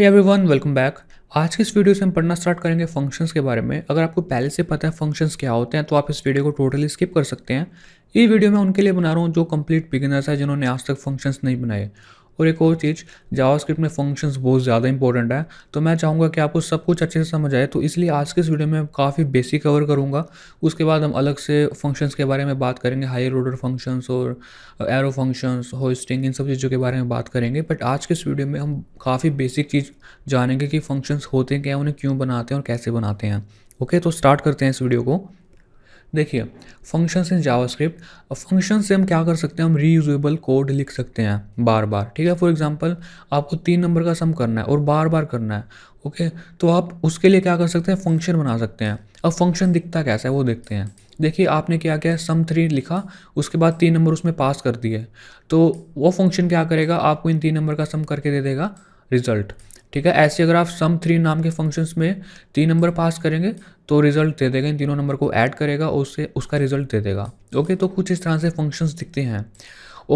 Hey everyone welcome back आज के इस वीडियो से हम पढ़ना स्टार्ट करेंगे फंक्शंस के बारे में अगर आपको पहले से पता है फंक्शंस क्या होते हैं तो आप इस वीडियो को टोटली स्किप कर सकते हैं ये वीडियो मैं उनके लिए बना रहा हूँ जो कंप्लीट बिगिनर्स है जिन्होंने आज तक फंक्शंस नहीं बनाए और एक और चीज़ जावास्क्रिप्ट में फंक्शंस बहुत ज़्यादा इंपॉर्टेंट है तो मैं चाहूँगा कि आपको सब कुछ अच्छे से समझ आए तो इसलिए आज के इस वीडियो में काफ़ी बेसिक कवर करूँगा उसके बाद हम अलग से फंक्शंस के बारे में बात करेंगे हायर ऑर्डर फंक्शंस और एरो फंक्शंस होस्टिंग इन सब चीज़ों के बारे में बात करेंगे बट आज के इस वीडियो में हम काफ़ी बेसिक चीज़ जानेंगे कि फंक्शंस होते हैं क्या उन्हें क्यों बनाते हैं और कैसे बनाते हैं ओके तो स्टार्ट करते हैं इस वीडियो को देखिए फंक्शंस इन जावास्क्रिप्ट फंक्शन से हम क्या कर सकते हैं हम रीयूजेबल कोड लिख सकते हैं बार बार ठीक है फॉर एग्जांपल आपको तीन नंबर का सम करना है और बार बार करना है ओके तो आप उसके लिए क्या कर सकते हैं फंक्शन बना सकते हैं अब फंक्शन दिखता कैसा है वो देखते हैं देखिए आपने क्या क्या है सम थ्री लिखा उसके बाद तीन नंबर उसमें पास कर दिए तो वो फंक्शन क्या करेगा आपको इन तीन नंबर का सम करके दे देगा रिजल्ट ठीक है ऐसे अगर आप सम थ्री नाम के फंक्शंस में तीन नंबर पास करेंगे तो रिजल्ट दे देगा इन तीनों नंबर को ऐड करेगा और उससे उसका रिजल्ट दे देगा ओके तो कुछ इस तरह से फंक्शंस दिखते हैं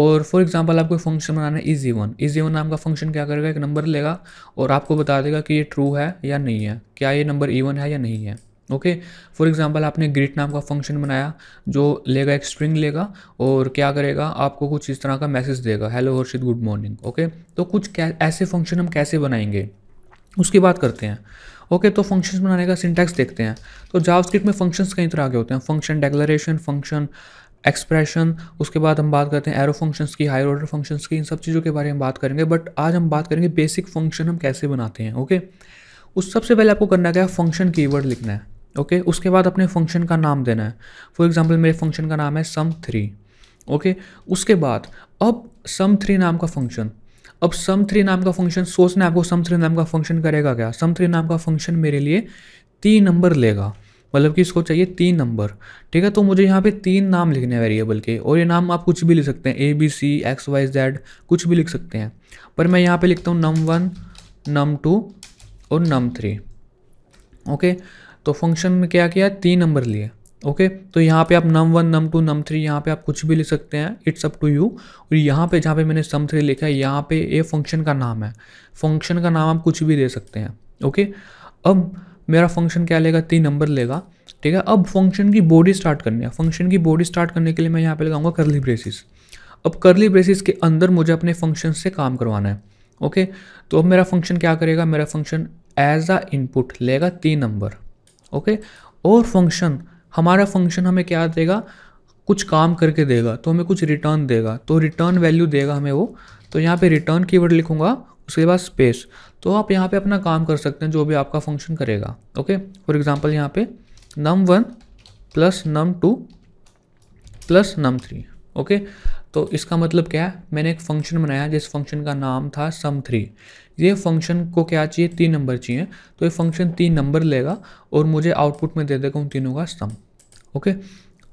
और फॉर एग्जांपल आपको फंक्शन बनाना है इज ईवन इज ईवन नाम का फंक्शन क्या करेगा एक नंबर लेगा और आपको बता देगा कि ये ट्रू है या नहीं है क्या ये नंबर ईवन है या नहीं है ओके फॉर एग्जांपल आपने ग्रीट नाम का फंक्शन बनाया जो लेगा एक स्ट्रिंग लेगा और क्या करेगा आपको कुछ इस तरह का मैसेज देगा hello Harshit good morning okay तो कुछ ऐसे फंक्शन हम कैसे बनाएंगे उसकी बात करते हैं ओके okay, तो फंक्शंस बनाने का सिंटैक्स देखते हैं तो जावास्क्रिप्ट में फंक्शंस कई तरह के होते हैं फंक्शन डेक्लरेशन फंक्शन एक्सप्रेशन उसके बाद हम बात करते हैं एरो फंक्शंस की हायर ऑर्डर फंक्शंस की इन सब चीज़ों के बारे में बात करेंगे बट आज हम बात करेंगे बेसिक फंक्शन हम कैसे बनाते हैं ओके okay? उस सबसे पहले आपको करना क्या है फंक्शन कीवर्ड लिखना है ओके okay? उसके बाद अपने फंक्शन का नाम देना है फॉर एग्ज़ाम्पल मेरे फंक्शन का नाम है सम थ्री ओके उसके बाद अब सम थ्री नाम का फंक्शन अब सम थ्री नाम का फंक्शन सोचना आपको सम थ्री नाम का फंक्शन करेगा क्या सम थ्री नाम का फंक्शन मेरे लिए तीन नंबर लेगा मतलब कि इसको चाहिए तीन नंबर ठीक है तो मुझे यहाँ पे तीन नाम लिखने हैं वेरिएबल के और ये नाम आप कुछ भी लिख सकते हैं A B C X Y Z कुछ भी लिख सकते हैं पर मैं यहाँ पे लिखता हूँ नम वन नम टू और नम थ्री ओके तो फंक्शन में क्या किया तीन नंबर लिए ओके तो यहाँ पे आप num one num two num three यहाँ पे आप कुछ भी लिख सकते हैं इट्स अप टू यू और यहाँ पे जहाँ पे मैंने सम थ्री लिखा है यहाँ पे ये फंक्शन का नाम है फंक्शन का नाम आप कुछ भी दे सकते हैं ओके अब मेरा फंक्शन क्या लेगा तीन नंबर लेगा ठीक है अब फंक्शन की बॉडी स्टार्ट करनी है फंक्शन की बॉडी स्टार्ट करने के लिए मैं यहाँ पे लगाऊंगा करली ब्रेसिस अब करली ब्रेसिस के अंदर मुझे अपने फंक्शन से काम करवाना है ओके तो अब मेरा फंक्शन क्या करेगा मेरा फंक्शन एज अ इनपुट लेगा तीन नंबर ओके और फंक्शन हमारा फंक्शन हमें क्या देगा कुछ काम करके देगा तो हमें कुछ रिटर्न देगा तो रिटर्न वैल्यू देगा हमें वो तो यहाँ पे रिटर्न कीवर्ड लिखूँगा उसके बाद स्पेस तो आप यहाँ पे अपना काम कर सकते हैं जो भी आपका फंक्शन करेगा ओके फॉर एग्जांपल यहाँ पे num one plus num two plus num three okay तो इसका मतलब क्या है मैंने एक फंक्शन बनाया जिस फंक्शन का नाम था सम थ्री ये फंक्शन को क्या चाहिए तीन नंबर चाहिए तो ये फंक्शन तीन नंबर लेगा और मुझे आउटपुट में दे देगा उन तीनों का स्तम ओके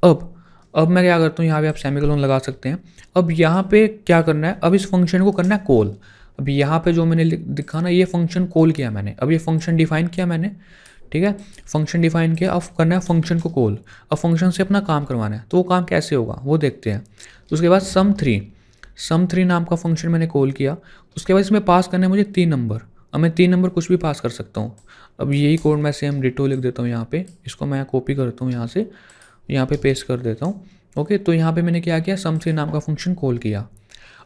अब अब मैं क्या करता हूँ यहाँ पे आप सेमिकोलन लगा सकते हैं अब यहाँ पे क्या करना है अब इस फंक्शन को करना है कॉल अब यहाँ पे जो मैंने दिखा ना ये फंक्शन कॉल किया मैंने अब ये फंक्शन डिफाइन किया मैंने ठीक है फंक्शन डिफाइन किया अब करना है फंक्शन को कॉल अब फंक्शन से अपना काम करवाना है तो वो काम कैसे होगा वो देखते हैं तो उसके बाद सम थ्री सम थ्री नाम का फंक्शन मैंने कॉल किया उसके बाद इसमें पास करने मुझे तीन नंबर अब मैं तीन नंबर कुछ भी पास कर सकता हूँ अब यही कोड मैं सेम डिटो लिख देता हूँ यहाँ पे इसको मैं कॉपी करता हूँ यहाँ से यहाँ पे पेस्ट कर देता हूँ ओके तो यहाँ पे मैंने क्या किया सम थ्री नाम का फंक्शन कॉल किया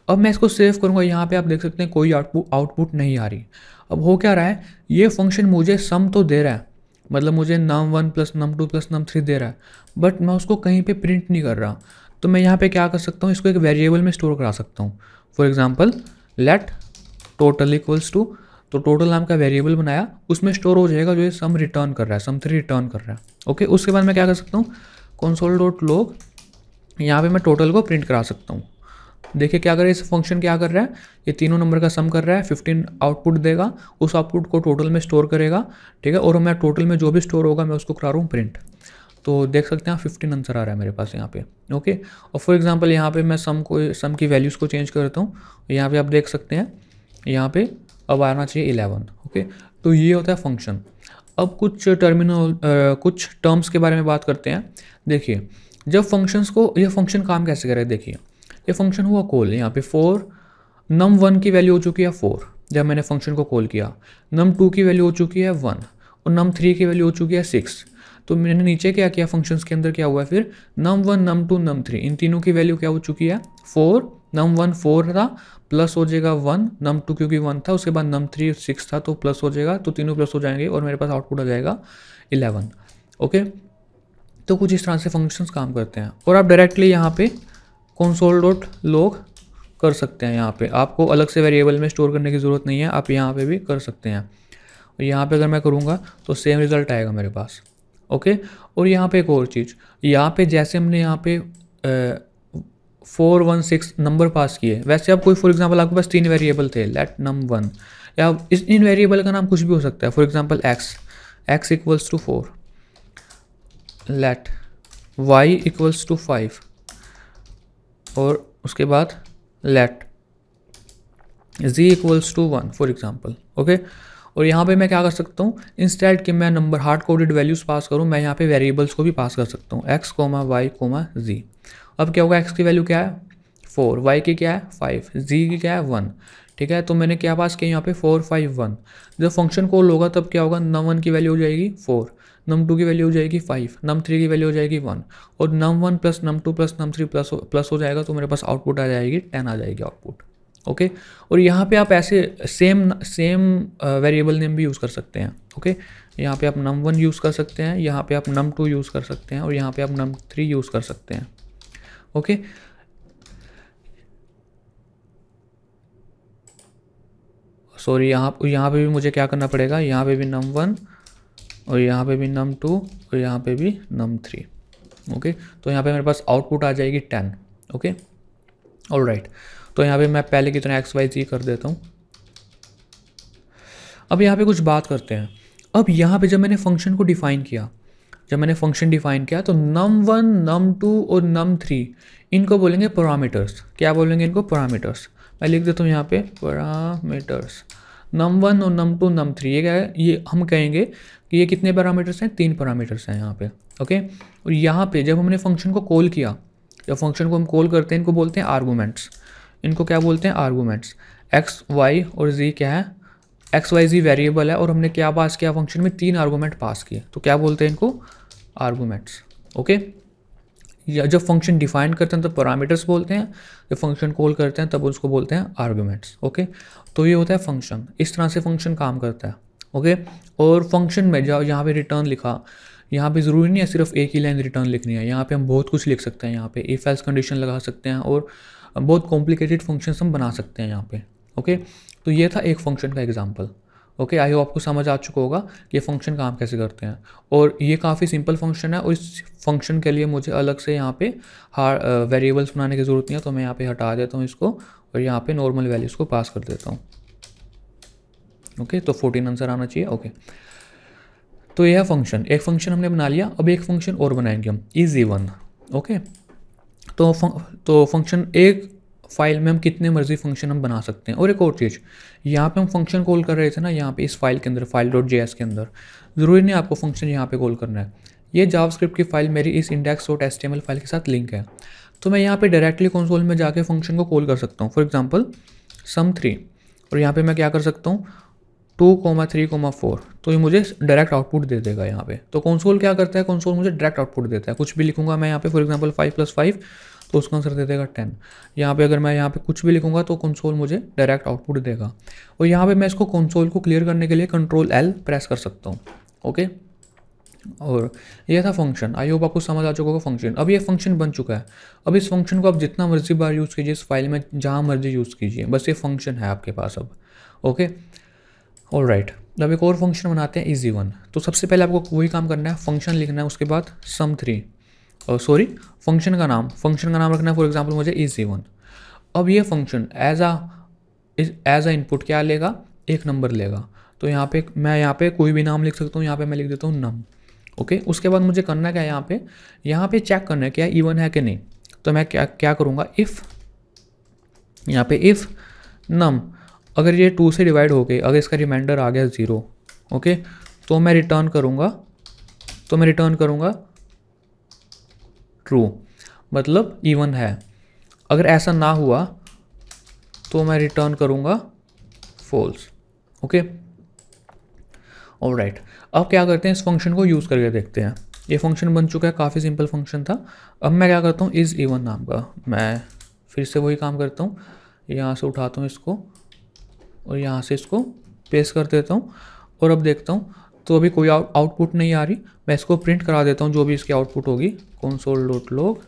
अब मैं इसको सेव करूँगा यहाँ पे आप देख सकते हैं कोई आउटपुट आउटपुट नहीं आ रही अब हो क्या रहा है ये फंक्शन मुझे सम तो दे रहा है मतलब मुझे num one plus num two plus num three दे रहा है बट मैं उसको कहीं पे प्रिंट नहीं कर रहा तो मैं यहाँ पे क्या कर सकता हूँ इसको एक वेरिएबल में स्टोर करा सकता हूँ for example let total equals to तो टोटल नाम का वेरिएबल बनाया उसमें स्टोर हो जाएगा जो ये सम रिटर्न कर रहा है सम थ्री रिटर्न कर रहा है ओके उसके बाद मैं क्या कर सकता हूँ कंसोल डॉट लोग यहाँ पे मैं टोटल को प्रिंट करा सकता हूँ देखिए क्या कर रहा है इस फंक्शन क्या कर रहा है ये तीनों नंबर का सम कर रहा है फिफ्टीन आउटपुट देगा उस आउटपुट को टोटल में स्टोर करेगा ठीक है और मैं टोटल में जो भी स्टोर होगा मैं उसको करा रहा हूँ प्रिंट तो देख सकते हैं फिफ्टीन आंसर आ रहा है मेरे पास यहाँ पे ओके और फॉर एग्जांपल यहाँ पे मैं सम को सम की वैल्यूज़ को चेंज करता हूँ यहाँ पे आप देख सकते हैं यहाँ पे अब आना चाहिए इलेवन ओके तो ये होता है फंक्शन अब कुछ टर्मिनल कुछ टर्म्स के बारे में बात करते हैं देखिए जब फंक्शंस को यह फंक्शन काम कैसे करे देखिए ये फंक्शन हुआ कॉल यहाँ पे फोर नम वन की वैल्यू हो चुकी है फोर जब मैंने फंक्शन को कॉल किया नम टू की वैल्यू हो चुकी है वन और नम थ्री की वैल्यू हो चुकी है सिक्स तो मैंने नीचे क्या किया फंक्शंस के अंदर क्या हुआ है फिर num one num two num three इन तीनों की वैल्यू क्या हो चुकी है फोर नम वन फोर था प्लस हो जाएगा वन नम टू क्योंकि वन था उसके बाद नम थ्री सिक्स था तो प्लस हो जाएगा तो तीनों प्लस हो जाएंगे और मेरे पास आउटपुट आ जाएगा इलेवन ओके तो कुछ इस तरह से फंक्शंस काम करते हैं और आप डायरेक्टली यहाँ पे कंसोल डॉट लोग कर सकते हैं यहाँ पे आपको अलग से वेरिएबल में स्टोर करने की ज़रूरत नहीं है आप यहाँ पे भी कर सकते हैं और यहाँ पे अगर मैं करूँगा तो सेम रिज़ल्ट आएगा मेरे पास ओके और यहाँ पे एक और चीज़ यहाँ पे जैसे हमने यहाँ पे four one six number pass किए वैसे अब कोई फॉर एग्जांपल आपके पास तीन वेरिएबल थे लेट नम वन या इस इन वेरिएबल का नाम कुछ भी हो सकता है for example X X equals to four let Y equals to five और उसके बाद let z equals to one for example okay और यहाँ पे मैं क्या कर सकता हूँ इंस्टेड कि मैं number hard coded values pass करूँ मैं यहाँ पे वेरिएबल्स को भी पास कर सकता हूँ X comma Y comma Z अब क्या होगा एक्स की वैल्यू क्या है फोर वाई की क्या है फाइव जी की क्या है वन ठीक है तो मैंने क्या पास किया यहाँ पे फोर फाइव वन जब फंक्शन कॉल होगा तब क्या होगा नम वन की वैल्यू हो जाएगी फोर नम टू की वैल्यू हो जाएगी फाइव नम थ्री की वैल्यू हो जाएगी वन और num one plus num two plus num three plus plus हो जाएगा तो मेरे पास आउटपुट आ जाएगी टेन आ जाएगी आउटपुट ओके okay? और यहाँ पे आप ऐसे सेम सेम वेरिएबल नेम भी यूज़ कर सकते हैं ओके okay? यहाँ पे आप नम वन यूज़ कर सकते हैं यहाँ पे आप नम टू यूज़ कर सकते हैं और यहाँ पे आप नम थ्री यूज़ कर सकते हैं ओके okay? सॉरी यहाँ यहाँ पे भी मुझे क्या करना पड़ेगा यहाँ पे भी नम वन और यहाँ पे भी नम टू और यहाँ पे भी नम थ्री ओके तो यहाँ पे मेरे पास आउटपुट आ जाएगी टेन ओके ऑल राइट तो यहाँ पे मैं पहले की तरह एक्स वाई जी कर देता हूँ अब यहाँ पे कुछ बात करते हैं अब यहाँ पे जब मैंने फंक्शन को डिफ़ाइन किया जब मैंने फंक्शन डिफ़ाइन किया तो नम वन नम टू और नम थ्री इनको बोलेंगे पैरामीटर्स क्या बोलेंगे इनको पैरामीटर्स मैं लिख देता हूँ यहाँ पे पैरामीटर्स नम वन और नम टू नम थ्री ये क्या है ये हम कहेंगे कि ये कितने पैरामीटर्स हैं तीन पैरामीटर्स हैं यहाँ पे ओके और यहाँ पे जब हमने फंक्शन को कॉल किया जब फंक्शन को हम कॉल करते हैं इनको बोलते हैं आर्गूमेंट्स इनको क्या बोलते हैं आर्गूमेंट्स एक्स वाई और जी क्या है एक्स वाई जी वेरिएबल है और हमने क्या पास किया फंक्शन में तीन आर्गूमेंट पास किए तो क्या बोलते हैं इनको आर्गूमेंट्स ओके या जब फंक्शन डिफाइन करते हैं तो पैरामीटर्स बोलते हैं जब फंक्शन कॉल करते हैं तब उसको बोलते हैं आर्गूमेंट्स ओके तो ये होता है फंक्शन इस तरह से फंक्शन काम करता है ओके और फंक्शन में जब यहाँ पे रिटर्न लिखा यहाँ पे ज़रूरी नहीं है सिर्फ एक ही लाइन रिटर्न लिखनी है यहाँ पे हम बहुत कुछ लिख सकते हैं यहाँ पे ए फैल्स कंडीशन लगा सकते हैं और बहुत कॉम्प्लिकेटेड फंक्शन हम बना सकते हैं यहाँ पे ओके तो ये था एक फंक्शन का एग्जाम्पल ओके आई होप आपको समझ आ चुका होगा कि फंक्शन काम कैसे करते हैं और ये काफ़ी सिंपल फंक्शन है और इस फंक्शन के लिए मुझे अलग से यहाँ पे हार वेरिएबल्स बनाने की ज़रूरत नहीं है तो मैं यहाँ पे हटा देता हूँ इसको और यहाँ पे नॉर्मल वैल्यूज़ को पास कर देता हूँ ओके तो फोर्टीन आंसर आना चाहिए ओके तो यह फंक्शन एक फंक्शन हमने बना लिया अब एक फंक्शन और बनाएंगे हम इज ओके तो फं, तो फंक्शन एक फाइल में हम कितने मर्जी फंक्शन हम बना सकते हैं और एक और चीज़ यहाँ पे हम फंक्शन कॉल कर रहे थे ना यहाँ पे इस फाइल के अंदर फाइल डॉट जे के अंदर ज़रूरी नहीं आपको फंक्शन यहाँ पे कॉल करना है ये जावास्क्रिप्ट की फाइल मेरी इस इंडेक्स डॉट एस फाइल के साथ लिंक है तो मैं यहाँ पर डायरेक्टली कंसोल में जाके फंक्शन को कॉल कर सकता हूँ फॉर एग्जाम्पल सम थ्री और यहाँ पर मैं क्या कर सकता हूँ two comma three comma four तो ये मुझे डायरेक्ट आउटपुट दे देगा यहाँ पे तो कंसोल क्या करता है कंसोल मुझे डायरेक्ट आउटपुट देता है कुछ भी लिखूंगा मैं यहाँ पे for example five plus five तो उसका आंसर दे देगा टेन यहाँ पे अगर मैं यहाँ पे कुछ भी लिखूंगा तो कंसोल मुझे डायरेक्ट आउटपुट देगा और यहाँ पर मैं इसको कंसोल को क्लियर करने के लिए कंट्रोल एल प्रेस कर सकता हूँ ओके और यह था फंक्शन आई होप आपको समझ आ चुका होगा फंक्शन अब ये फंक्शन बन चुका है अब इस फंक्शन को आप जितना मर्जी बार यूज़ कीजिए इस फाइल में जहाँ मर्जी यूज़ कीजिए बस ये फंक्शन है आपके पास अब ओके ऑल राइट अब एक और फंक्शन बनाते हैं इजी वन तो सबसे पहले आपको वही काम करना है फंक्शन लिखना है उसके बाद सम थ्री सॉरी फंक्शन का नाम फंक्शन का नाम रखना है फॉर एग्जाम्पल मुझे इजी वन अब ये function as a as a input क्या लेगा एक नंबर लेगा तो यहाँ पे मैं यहाँ पे कोई भी नाम लिख सकता हूँ यहाँ पे मैं लिख देता हूँ नम ओके उसके बाद मुझे करना क्या है यहाँ पे यहाँ पे चेक करना है क्या इवन है कि नहीं तो मैं क्या क्या करूँगा इफ़ यहाँ पे इफ़ नम अगर ये टू से डिवाइड हो गई अगर इसका रिमाइंडर आ गया ज़ीरो ओके तो मैं रिटर्न करूँगा तो मैं रिटर्न करूँगा ट्रू मतलब इवन है अगर ऐसा ना हुआ तो मैं रिटर्न करूँगा फॉल्स ओके और राइट अब क्या करते हैं इस फंक्शन को यूज़ करके देखते हैं ये फंक्शन बन चुका है काफ़ी सिंपल फंक्शन था अब मैं क्या करता हूँ इज़ इवन नाम का मैं फिर से वही काम करता हूँ यहाँ से उठाता हूँ इसको और यहाँ से इसको पेस्ट कर देता हूँ और अब देखता हूँ तो अभी कोई आउटपुट नहीं आ रही मैं इसको प्रिंट करा देता हूँ जो भी इसकी आउटपुट होगी कौनसोल डोट लोग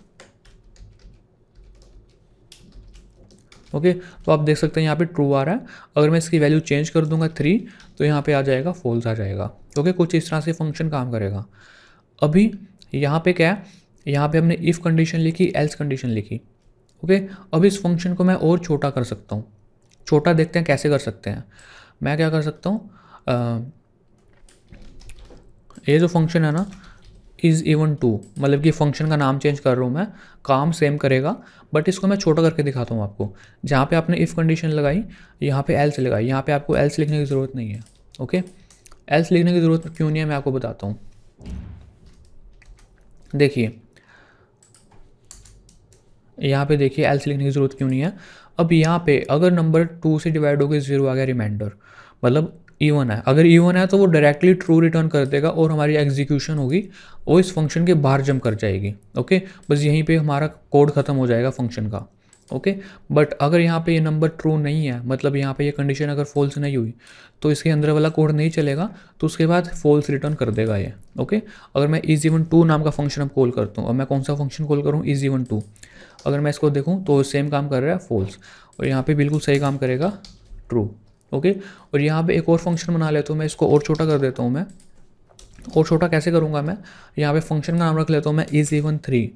ओके तो आप देख सकते हैं यहाँ पे ट्रू आ रहा है अगर मैं इसकी वैल्यू चेंज कर दूंगा थ्री तो यहाँ पे आ जाएगा फोल्स आ जाएगा ओके कुछ इस तरह से फंक्शन काम करेगा अभी यहाँ पे क्या है यहाँ पे हमने इफ़ कंडीशन लिखी एल्स कंडीशन लिखी ओके अभी अब इस फंक्शन को मैं और छोटा कर सकता हूँ छोटा देखते हैं कैसे कर सकते हैं मैं क्या कर सकता हूँ ये जो फंक्शन है ना इज़ इवन टू मतलब कि फंक्शन का नाम चेंज कर रहा हूँ मैं काम सेम करेगा बट इसको मैं छोटा करके दिखाता हूँ आपको जहाँ पे आपने इफ़ कंडीशन लगाई यहाँ पे एल्स लगाई यहाँ पे आपको एल्स लिखने की ज़रूरत नहीं है ओके एल्स लिखने की ज़रूरत क्यों नहीं है मैं आपको बताता हूँ देखिए यहाँ पे देखिए एल्स लिखने की ज़रूरत क्यों नहीं है अब यहाँ पे अगर नंबर टू से डिवाइड हो गया जीरो आ गया रिमाइंडर मतलब ईवन है अगर ईवन है तो वो डायरेक्टली ट्रू रिटर्न कर देगा और हमारी एग्जीक्यूशन होगी वो इस फंक्शन के बाहर जम कर जाएगी ओके बस यहीं पे हमारा कोड ख़त्म हो जाएगा फंक्शन का ओके बट अगर यहाँ पे ये नंबर ट्रू नहीं है मतलब यहाँ पे ये कंडीशन अगर फॉल्स नहीं हुई तो इसके अंदर वाला कोड नहीं चलेगा तो उसके बाद फॉल्स रिटर्न कर देगा ये ओके अगर मैं इजी वन टू नाम का फंक्शन अब कॉल करता हूँ और मैं कौन सा फंक्शन कॉल करूँ इजी वन टू अगर मैं इसको देखूँ तो सेम काम कर रहा है फोल्स और यहाँ पर बिल्कुल सही काम करेगा ट्रू ओके और यहाँ पर एक और फंक्शन बना लेता हूँ मैं इसको और छोटा कर देता हूँ मैं और छोटा कैसे करूँगा मैं यहाँ पे फंक्शन का नाम रख लेता हूँ मैं इज़ इवन थ्री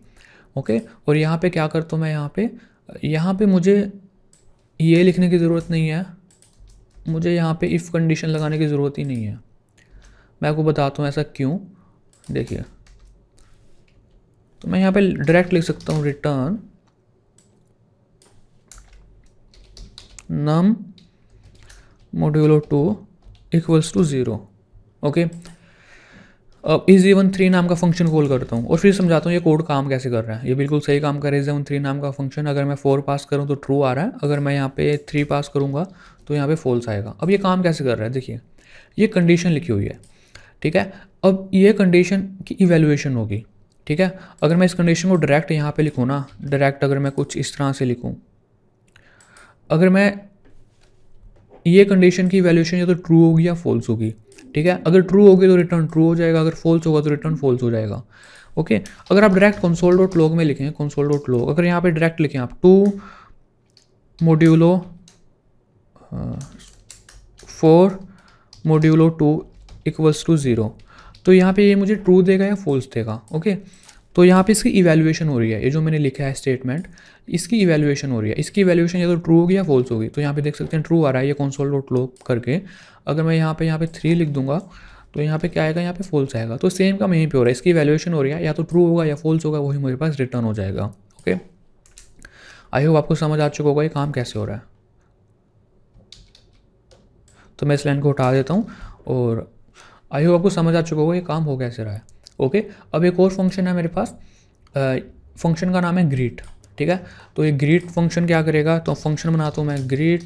ओके और यहाँ पे क्या करता हूँ मैं यहाँ पे यहाँ पे मुझे ये लिखने की ज़रूरत नहीं है मुझे यहाँ पे इफ़ कंडीशन लगाने की ज़रूरत ही नहीं है मैं आपको बताता हूँ ऐसा क्यों देखिए तो मैं यहाँ पे डायरेक्ट लिख सकता हूँ return num modulo 2 equals to zero okay अब इज एवन थ्री नाम का फंक्शन कॉल करता हूँ और फिर समझाता हूँ ये कोड काम कैसे कर रहा है ये बिल्कुल सही काम कर रहा है इज थ्री नाम का फंक्शन अगर मैं फोर पास करूँ तो ट्रू आ रहा है अगर मैं यहाँ पे थ्री पास करूँगा तो यहाँ पे फॉल्स आएगा अब ये काम कैसे कर रहा है देखिए ये कंडीशन लिखी हुई है ठीक है अब ये कंडीशन की इवेल्युएशन होगी ठीक है अगर मैं इस कंडीशन को डायरेक्ट यहाँ पे लिखूँ ना डायरेक्ट अगर मैं कुछ इस तरह से लिखूँ अगर मैं ये कंडीशन की वैल्यूशन या तो ट्रू होगी या फॉल्स होगी ठीक है अगर ट्रू होगी तो रिटर्न ट्रू हो जाएगा अगर फॉल्स होगा तो रिटर्न फॉल्स हो जाएगा ओके अगर आप डायरेक्ट कंसोल डॉट लॉग में लिखें कंसोल डॉट लॉग अगर यहाँ पे डायरेक्ट लिखें आप two modulo four modulo two equals to zero तो यहाँ पे ये मुझे ट्रू देगा या फॉल्स देगा ओके okay? तो यहाँ पे इसकी इवैल्यूएशन हो रही है ये जो मैंने लिखा है स्टेटमेंट इसकी इवेलुएशन हो रही है इसकी इवैल्यूएशन या तो ट्रू होगी या फॉल्स होगी तो यहाँ पे देख सकते हैं ट्रू आ रहा है ये कॉन्सोल डॉट लो करके अगर मैं यहाँ पे यहाँ पे थ्री लिख दूंगा तो यहाँ पे क्या आएगा यहाँ पे फॉल्स आएगा तो सेम का यहीं पर हो रहा है इसकी इवेलुएशन हो रही है या तो ट्रू होगा या फॉल्स होगा वही मेरे पास रिटर्न हो जाएगा ओके आई होप आपको समझ आ चुका होगा ये काम कैसे हो रहा है तो मैं इस लाइन को हटा देता हूँ और आई होप आपको समझ आ चुका होगा ये काम हो कैसे रहा है ओके अब एक और फंक्शन है मेरे पास फंक्शन का नाम है ग्रीट ठीक है तो ये ग्रीट फंक्शन क्या करेगा तो फंक्शन बनाता हूँ मैं ग्रीट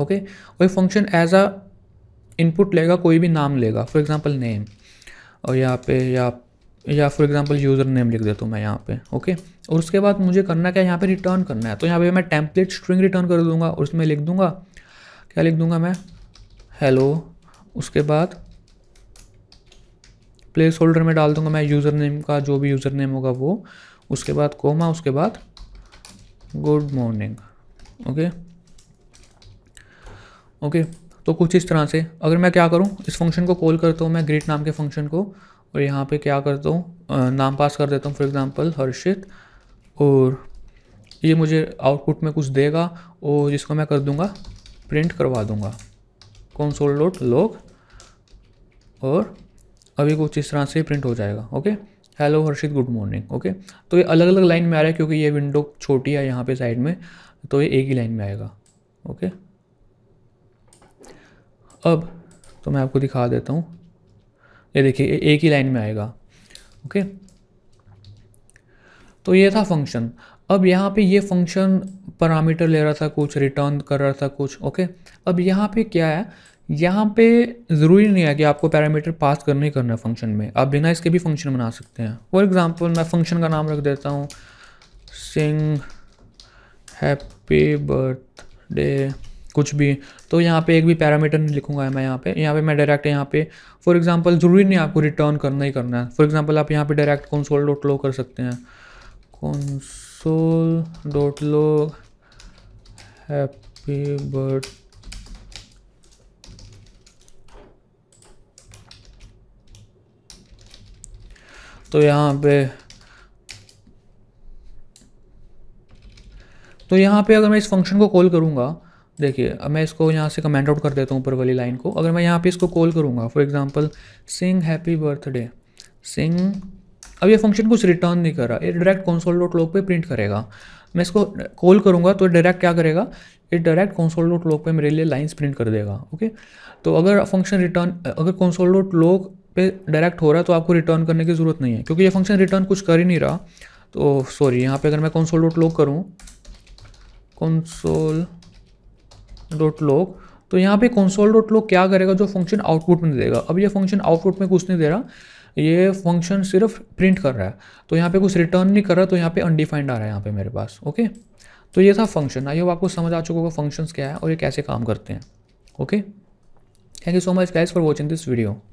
ओके और ये फंक्शन एज अ इनपुट लेगा कोई भी नाम लेगा फॉर एग्जांपल नेम और यहाँ पे या या फॉर एग्जांपल यूज़र नेम लिख देता हूँ मैं यहाँ पे ओके और उसके बाद मुझे करना क्या यहाँ पे रिटर्न करना है तो यहाँ पे मैं टेम्पलेट स्ट्रिंग रिटर्न कर दूंगा और उसमें लिख दूंगा क्या लिख दूंगा मैं हेलो उसके बाद प्लेस होल्डर में डाल दूंगा मैं यूज़र नेम का जो भी यूज़र नेम होगा वो उसके बाद कोमा उसके बाद गुड मॉर्निंग ओके ओके तो कुछ इस तरह से अगर मैं क्या करूँ इस फंक्शन को कॉल करता हूँ मैं ग्रीट नाम के फंक्शन को और यहाँ पे क्या करता हूँ नाम पास कर देता हूँ फॉर एग्ज़ाम्पल हर्षित और ये मुझे आउटपुट में कुछ देगा और जिसको मैं कर दूँगा प्रिंट करवा दूँगा कौन सोल डॉट लोग और अभी कुछ इस तरह से प्रिंट हो जाएगा okay hello Harshit good morning okay तो ये अलग अलग लाइन में आ रहा है क्योंकि ये विंडो छोटी है यहाँ पे साइड में तो ये एक ही लाइन में आएगा ओके अब तो मैं आपको दिखा देता हूँ ये देखिए एक ही लाइन में आएगा ओके तो ये था फंक्शन अब यहाँ पे ये फंक्शन पैरामीटर ले रहा था कुछ रिटर्न कर रहा था कुछ ओके अब यहाँ पे क्या है यहाँ पे ज़रूरी नहीं है कि आपको पैरामीटर पास करना ही करना है फंक्शन में आप बिना इसके भी फंक्शन बना सकते हैं फॉर एग्ज़ाम्पल मैं फंक्शन का नाम रख देता हूँ सिंग हैप्पी बर्थडे कुछ भी तो यहाँ पे एक भी पैरामीटर नहीं लिखूंगा मैं यहाँ पे यहाँ पे मैं डायरेक्ट यहाँ पे फॉर एग्ज़ाम्पल ज़रूरी नहीं आपको रिटर्न करना ही करना है फॉर एग्ज़ाम्पल आप यहाँ पे डायरेक्ट कौनसोल डॉट लो कर सकते हैं console dot log happy birth तो यहाँ पे तो यहाँ पे अगर मैं इस फंक्शन को कॉल करूँगा देखिए अब मैं इसको यहाँ से कमेंट आउट कर देता हूँ ऊपर वाली लाइन को अगर मैं यहाँ पे इसको कॉल करूँगा for example sing happy birthday sing अब ये फंक्शन कुछ रिटर्न नहीं कर रहा ये डायरेक्ट कंसोल डॉट लॉग पे प्रिंट करेगा मैं इसको कॉल करूँगा तो डायरेक्ट क्या करेगा ये डायरेक्ट कंसोल डॉट लॉग पे मेरे लिए लाइन्स प्रिंट कर देगा ओके तो अगर फंक्शन रिटर्न अगर कंसोल डॉट लॉग पे डायरेक्ट हो रहा है तो आपको रिटर्न करने की ज़रूरत नहीं है क्योंकि ये फंक्शन रिटर्न कुछ कर ही नहीं रहा तो सॉरी यहाँ पे अगर मैं कंसोल डॉट लॉक करूँ कंसोल डॉट लॉक तो यहाँ पे कंसोल डॉट लॉक क्या करेगा जो फंक्शन आउटपुट में देगा अब ये फंक्शन आउटपुट में कुछ नहीं दे रहा ये फंक्शन सिर्फ प्रिंट कर रहा है तो यहाँ पे कुछ रिटर्न नहीं कर रहा तो यहाँ पे अनडिफाइंड आ रहा है यहाँ पे मेरे पास ओके तो ये था फंक्शन आई होप आपको समझ आ चुका होगा फंक्शन क्या है और ये कैसे काम करते हैं okay thank you so much guys for watching this video